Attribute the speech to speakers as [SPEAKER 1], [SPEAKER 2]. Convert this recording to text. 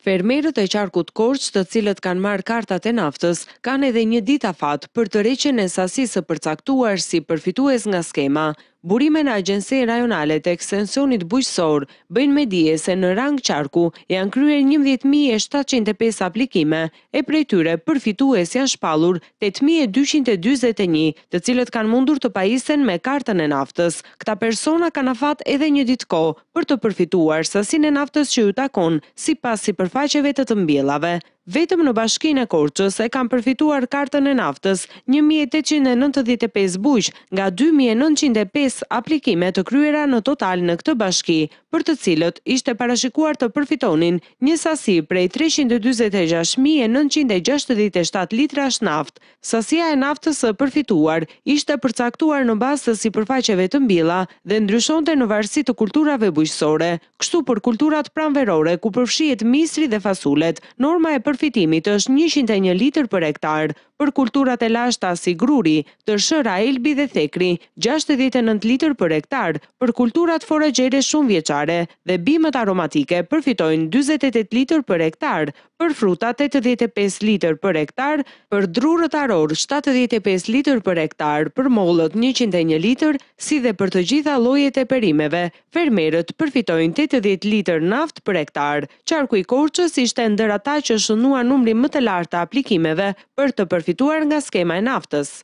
[SPEAKER 1] Fermerët e qarkut korç të cilët kanë marrë kartat e naftës, kanë edhe një dita fatë për të reqen e sasisë përcaktuar si përfitues nga skema. Burime në e rajonale të ekstensionit bujësor bëjnë me dije se në rang qarku janë kryer 11.705 aplikime e prej tyre përfitues janë shpalur 8.221 të cilët kanë mundur të pajisen me kartën e naftës. Këta persona kanë afat edhe një ditë ko për të përfituar sasin e naftës që ju takon si pas si përfaqeve të të mbjellave. Vetëm në Bashkinë e Korçës e kanë përfituar kartën e naftës 1895 buç nga 2905 aplikime të kryera në total në këtë bashki për të cilët ishte parashikuar të përfitonin një sasi prej 326.967 litra naft. Sasia e naftës përfituar ishte përcaktuar në bastë të si përfaqeve të mbila dhe ndryshonte në varsit të kulturave bujqësore, kështu për kulturat pranverore ku përfshiet misri dhe fasulet, norma e përfitimit është 101 litrë për hektarë, për kulturat e lashta si gruri, të shëra elbi dhe thekri, 69 litër për hektar për kulturat foregjere shumë vjeqare dhe bimet aromatike përfitojnë 28 litër për hektar për fruta 85 litër për hektar, për drurët aror 75 litër për hektar, për mollët 101 litër, si dhe për të gjitha lojet e perimeve, fermerët përfitojnë 80 litër naft për hektar, qarku i korqës ishte ndër ata që shënua numri më të larta aplikimeve për të përfituar nga skema e naftës.